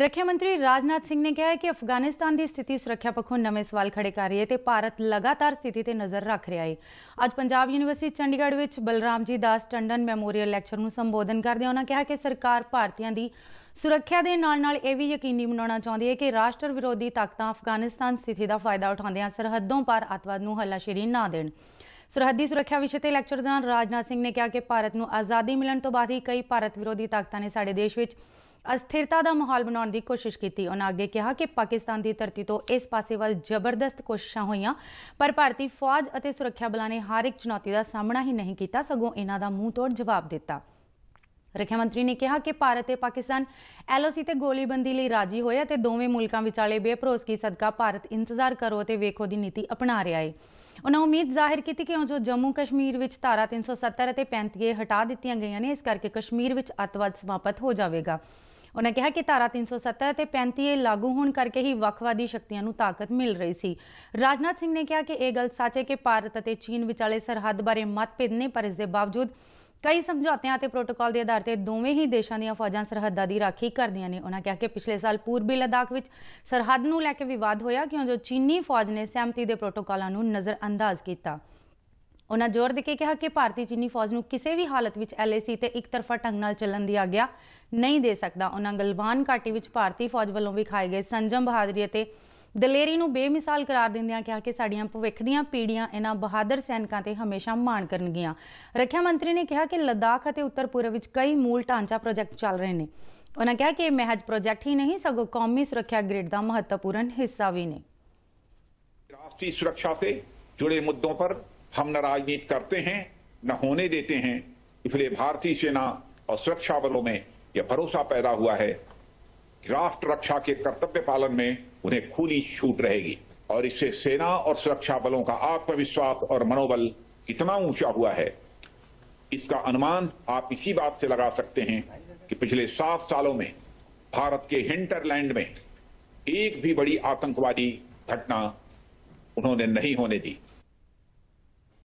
ਰੱਖਿਆ ਮੰਤਰੀ ਰਾਜਨਾਥ ਸਿੰਘ ਨੇ ਕਿਹਾ ਕਿ ਅਫਗਾਨਿਸਤਾਨ ਦੀ ਸਥਿਤੀ ਸੁਰੱਖਿਆ ਪੱਖੋਂ ਨਵੇਂ ਸਵਾਲ ਖੜੇ ਕਰ ਰਹੀ ਹੈ ਤੇ ਭਾਰਤ ਲਗਾਤਾਰ ਸਥਿਤੀ ਤੇ ਨਜ਼ਰ ਰੱਖ ਰਿਹਾ ਹੈ ਅੱਜ ਪੰਜਾਬ ਯੂਨੀਵਰਸਿਟੀ ਚੰਡੀਗੜ੍ਹ ਵਿੱਚ ਬਲਰਾਮ ਜੀ ਦਾਸ ਟੰਡਨ ਮੈਮੋਰੀਅਲ ਲੈਕਚਰ ਨੂੰ ਸੰਬੋਧਨ ਕਰਦੇ ਉਹਨਾਂ ਕਿਹਾ ਕਿ ਸਰਕਾਰ ਭਾਰਤੀਆਂ ਦੀ ਸੁਰੱਖਿਆ ਦੇ ਨਾਲ-ਨਾਲ ਇਹ ਵੀ ਯਕੀਨੀ ਬਣਾਉਣਾ ਚਾਹੁੰਦੀ ਹੈ ਕਿ ਰਾਸ਼ਟਰ ਵਿਰੋਧੀ ਤਾਕਤਾਂ ਅਫਗਾਨਿਸਤਾਨ ਸਥਿਤੀ ਦਾ ਫਾਇਦਾ ਉਠਾਉਂਦਿਆਂ ਸਰਹੱਦੋਂ ਪਾਰ ਅਤਵਾਦ ਨੂੰ ਹੱਲਾਸ਼ੇਰੀ ਨਾ ਦੇਣ ਸਰਹੱਦੀ ਸੁਰੱਖਿਆ ਵਿਸ਼ੇ ਤੇ ਲੈਕਚਰ ਦੌਰਾਨ ਰਾਜਨਾਥ ਸਿੰਘ ਨੇ ਕਿਹਾ ਕਿ ਭਾਰਤ ਨੂੰ ਆਜ਼ਾਦੀ ਮਿਲਣ ਤੋਂ ਬਾਅਦ ਹੀ ਕਈ ਭਾਰਤ ਵਿਰੋਧੀ ਤਾਕਤਾਂ ਨੇ ਸਾਡੇ ਦੇਸ਼ ਵਿੱਚ ਅਸਥਿਰਤਾ ਦਾ ਮਾਹੌਲ ਬਣਾਉਣ ਦੀ ਕੋਸ਼ਿਸ਼ ਕੀਤੀ ਉਹਨਾਂ ਅੱਗੇ ਕਿਹਾ ਕਿ ਪਾਕਿਸਤਾਨ ਦੀ ਧਰਤੀ ਤੋਂ ਇਸ ਪਾਸੇ ਵੱਲ ਜ਼ਬਰਦਸਤ ਕੋਸ਼ਿਸ਼ਾਂ ਹੋਈਆਂ ਪਰ ਭਾਰਤੀ ਫੌਜ ਅਤੇ ਸੁਰੱਖਿਆ ਬਲਾਂ ਨੇ ਹਰ ਇੱਕ ਚੁਣੌਤੀ ਦਾ ਸਾਹਮਣਾ ਹੀ ਨਹੀਂ ਕੀਤਾ ਸਗੋਂ ਇਹਨਾਂ ਦਾ ਮੂੰਹ ਤੋੜ ਜਵਾਬ ਦਿੱਤਾ ਰੱਖਿਆ ਮੰਤਰੀ ਨੇ ਕਿਹਾ ਕਿ ਭਾਰਤ ਤੇ ਪਾਕਿਸਤਾਨ ਐਲਓਸੀ ਤੇ ਗੋਲੀਬੰਦੀ ਲਈ ਰਾਜੀ ਹੋਏ ਅਤੇ ਦੋਵੇਂ ਮੁਲਕਾਂ ਵਿਚਾਲੇ ਬੇਭਰੋਸਗੀ ਸਦਕਾ ਭਾਰਤ ਇੰਤਜ਼ਾਰ ਕਰੋ ਅਤੇ ਵੇਖੋ ਦੀ ਨੀਤੀ ਅਪਣਾ ਰਿਹਾ ਹੈ ਉਹਨਾਂ ਉਮੀਦ ਜ਼ਾਹਿਰ ਕੀਤੀ ਕਿ ਜੋ ਜੰਮੂ ਕਸ਼ਮੀਰ ਵਿੱਚ ਧਾਰਾ 370 ਅਤੇ 35 ਹਟਾ ਦਿੱਤੀਆਂ ਗਈਆਂ ਨੇ ਇਸ ਕਰਕੇ ਕਸ਼ਮੀਰ ਵਿੱਚ ਅਤਵਾਦ ਸਮਾਪਤ ਹੋ ਜਾਵੇਗਾ ਉਹਨਾਂ ਕਿਹਾ ਕਿ ਧਾਰਾ 370 ਤੇ 35 ਲਾਗੂ ਹੋਣ ਕਰਕੇ ਹੀ ਵੱਖਵਾਦੀ ਸ਼ਕਤੀਆਂ ਨੂੰ ਤਾਕਤ ਮਿਲ ਰਹੀ ਸੀ ਰਾਜਨਾਥ ਸਿੰਘ ਨੇ ਕਿਹਾ ਕਿ ਇਹ ਗੱਲ ਸੱਚ ਹੈ ਕਿ ਭਾਰਤ ਅਤੇ ਚੀਨ ਵਿਚਾਲੇ ਸਰਹੱਦ ਬਾਰੇ ਮਤਭੇਦ ਨੇ ਪਰ ਇਸ ਦੇ ਬਾਵਜੂਦ ਕਈ ਸਮਝੌਤਿਆਂ ਅਤੇ ਪ੍ਰੋਟੋਕਾਲ ਦੇ ਆਧਾਰ ਤੇ ਦੋਵੇਂ ਹੀ ਦੇਸ਼ਾਂ ਦੀਆਂ ਫੌਜਾਂ ਸਰਹੱਦਾਂ ਦੀ ਰਾਖੀ ਕਰਦੀਆਂ ਨੇ ਉਹਨਾਂ ਕਿਹਾ ਕਿ ਪਿਛਲੇ ਸਾਲ ਪੂਰਬੀ ਲਦਾਖ ਵਿੱਚ ਸਰਹੱਦ ਨੂੰ ਲੈ ਕੇ ਵਿਵਾਦ ਹੋਇਆ ਕਿਉਂ ਜੋ ਚੀਨੀ ਫੌਜ ਨੇ ਸਹਿਮਤੀ ਦੇ ਪ੍ਰੋਟੋਕਾਲਾਂ ਨੂੰ ਨਜ਼ਰਅੰਦਾਜ਼ ਕੀਤਾ ਉਹਨਾਂ ਜ਼ੋਰ ਦੇ ਕੇ ਕਿਹਾ ਕਿ ਭਾਰਤੀ ਚੀਨੀ ਫੌਜ ਨੂੰ ਕਿਸੇ ਵੀ ਹਾਲਤ ਵਿੱਚ ਐਲਏਸੀ ਤੇ ਇੱਕਤਰਫਾ ਢੰਗ ਨਾਲ ਚੱਲਣ ਦੀ ਆਗਿਆ ਨਹੀਂ ਦੇ ਸਕਦਾ ਉਹਨਾਂ ਗਲਵਾਨ ਘਾਟੀ ਵਿੱਚ ਭਾਰਤੀ ਫੌਜ ਵੱਲੋਂ ਵਿਖਾਏ ਗਏ ਸੰਜਮ ਬਹਾਦਰੀ ਅਤੇ ਦਲੇਰੀ ਨੂੰ ਬੇਮਿਸਾਲ ਕਰਾਰ ਦਿੰਦਿਆਂ ਕਿਹਾ ਕਿ ਸਾਡੀਆਂ ਭਵਿੱਖ ਦੀਆਂ ਪੀੜ੍ਹੀਆਂ ਇਹਨਾਂ ਬਹਾਦਰ ਸੈਨਿਕਾਂ ਤੇ ਹਮੇਸ਼ਾ ਮਾਣ ਕਰਨਗੀਆਂ ਰੱਖਿਆ ਮੰਤਰੀ ਨੇ ਕਿਹਾ ਕਿ ਲਦਾਖ ਅਤੇ ਉੱਤਰ ਪੂਰਬ ਵਿੱਚ ਕਈ ਮੂਲ ਢਾਂਚਾ ਪ੍ਰੋਜੈਕਟ ਚੱਲ ਰਹੇ ਨੇ ਉਹਨਾਂ ਕਿਹਾ ਕਿ ਇਹ ਮਹਿਜ ਪ੍ਰੋਜੈਕਟ ਹੀ ਨਹੀਂ ਸਗੋਂ ਕੌਮੀ ਸੁਰੱਖਿਆ ਗ੍ਰਿਡ ਦਾ ਮਹੱਤਵਪੂਰਨ ਹਿੱਸਾ ਵੀ ਨੇ ਰਾਸ਼ਟਰੀ ਸੁਰੱਖਿਆ ਸੇ ਜੁੜੇ मुद्दों ਪਰ हम न राजनीति करते हैं न होने देते हैं इसलिए भारतीय सेना और सुरक्षा बलों में यह भरोसा पैदा हुआ है कि राष्ट्र रक्षा के कर्तव्य पालन में उन्हें खुली छूट रहेगी और इससे सेना और सुरक्षा बलों का आत्मविश्वास और मनोबल इतना ऊंचा हुआ है इसका अनुमान आप इसी बात से लगा सकते हैं कि पिछले सात सालों में भारत के हिंटरलैंड में एक भी बड़ी आतंकवादी घटना उन्होंने नहीं होने दी